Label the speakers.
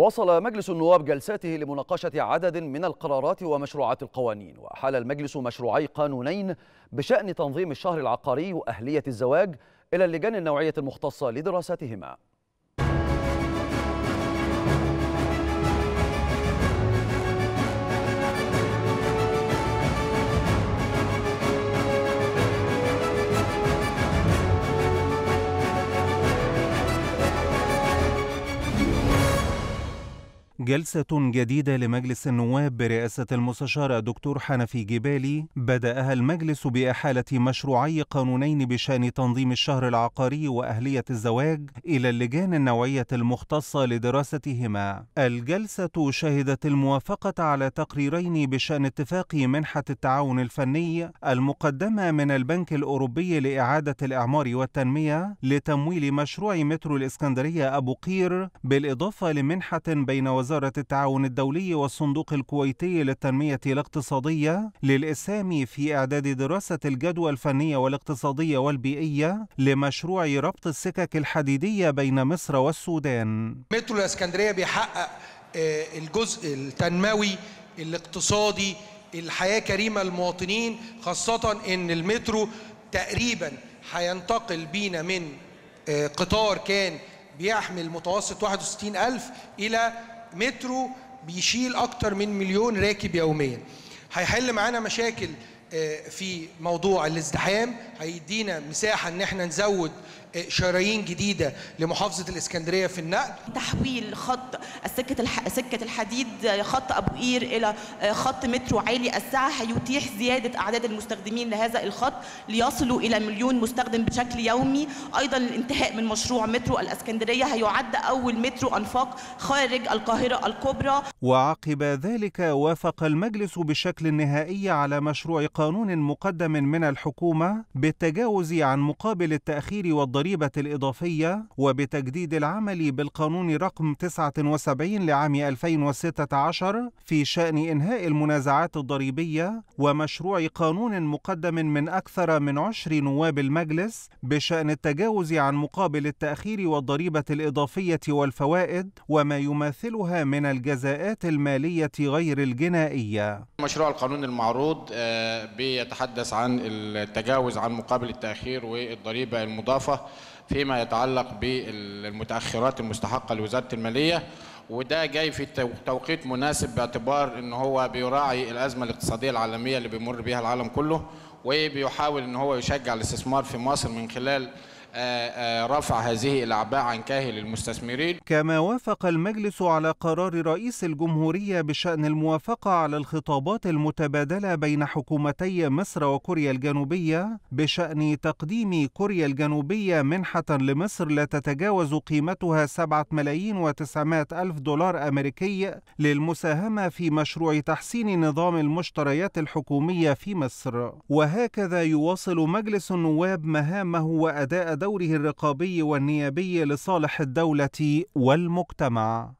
Speaker 1: وصل مجلس النواب جلساته لمناقشة عدد من القرارات ومشروعات القوانين وأحال المجلس مشروعي قانونين بشأن تنظيم الشهر العقاري وأهلية الزواج إلى اللجان النوعية المختصة لدراستهما جلسة جديدة لمجلس النواب برئاسة المستشار دكتور حنفي جبالي بدأها المجلس بإحالة مشروعي قانونين بشأن تنظيم الشهر العقاري وأهلية الزواج إلى اللجان النوعية المختصة لدراستهما. الجلسة شهدت الموافقة على تقريرين بشأن اتفاق منحة التعاون الفني المقدمة من البنك الأوروبي لإعادة الإعمار والتنمية لتمويل مشروع مترو الإسكندرية أبو قير بالإضافة لمنحة بين وزارة وزارة التعاون الدولي والصندوق الكويتي للتنمية الاقتصادية للإسهام في إعداد دراسة الجدوى الفنية والاقتصادية والبيئية لمشروع ربط السكك الحديدية بين مصر والسودان
Speaker 2: مترو الإسكندرية بيحقق آه، الجزء التنموي الاقتصادي الحياة كريمة للمواطنين خاصة أن المترو تقريبا هينتقل بينا من آه، قطار كان بيحمل متوسط 61 ألف إلى مترو بيشيل اكتر من مليون راكب يوميا هيحل معانا مشاكل آه، في موضوع الازدحام هيدينا مساحه ان احنا نزود آه، شرايين جديده لمحافظه الاسكندريه في النقل تحويل
Speaker 3: خط سكه الح... سكه الحديد خط ابو قير الى آه، خط مترو عالي السعه هيتيح زياده اعداد المستخدمين لهذا الخط ليصلوا الى مليون مستخدم بشكل يومي ايضا الانتهاء من مشروع مترو الاسكندريه هيعد اول مترو انفاق خارج القاهره الكبرى
Speaker 1: وعقب ذلك وافق المجلس بشكل نهائي على مشروع قانون مقدم من الحكومة بالتجاوز عن مقابل التأخير والضريبة الإضافية وبتجديد العمل بالقانون رقم 79 لعام 2016 في شأن إنهاء المنازعات الضريبية ومشروع قانون مقدم من أكثر من عشر نواب المجلس بشأن التجاوز عن مقابل التأخير والضريبة الإضافية والفوائد وما يماثلها من الجزاءات المالية غير الجنائية
Speaker 3: مشروع القانون المعروض آه، بيتحدث عن التجاوز عن مقابل التأخير والضريبة المضافة فيما يتعلق بالمتأخرات المستحقة لوزارة المالية وده جاي في توقيت مناسب باعتبار ان هو بيراعي الازمه الاقتصاديه العالميه اللي بيمر بها العالم كله وبيحاول ان هو يشجع الاستثمار في مصر من خلال آه، آه، رفع هذه الأعباء عن كاهل المستثمرين
Speaker 1: كما وافق المجلس على قرار رئيس الجمهورية بشأن الموافقة على الخطابات المتبادلة بين حكومتي مصر وكوريا الجنوبية بشأن تقديم كوريا الجنوبية منحة لمصر لا تتجاوز قيمتها 7 ملايين وتسعمائة ألف دولار أمريكي للمساهمة في مشروع تحسين نظام المشتريات الحكومية في مصر وهكذا يواصل مجلس النواب مهامه وأداء دوره الرقابي والنيابي لصالح الدولة والمجتمع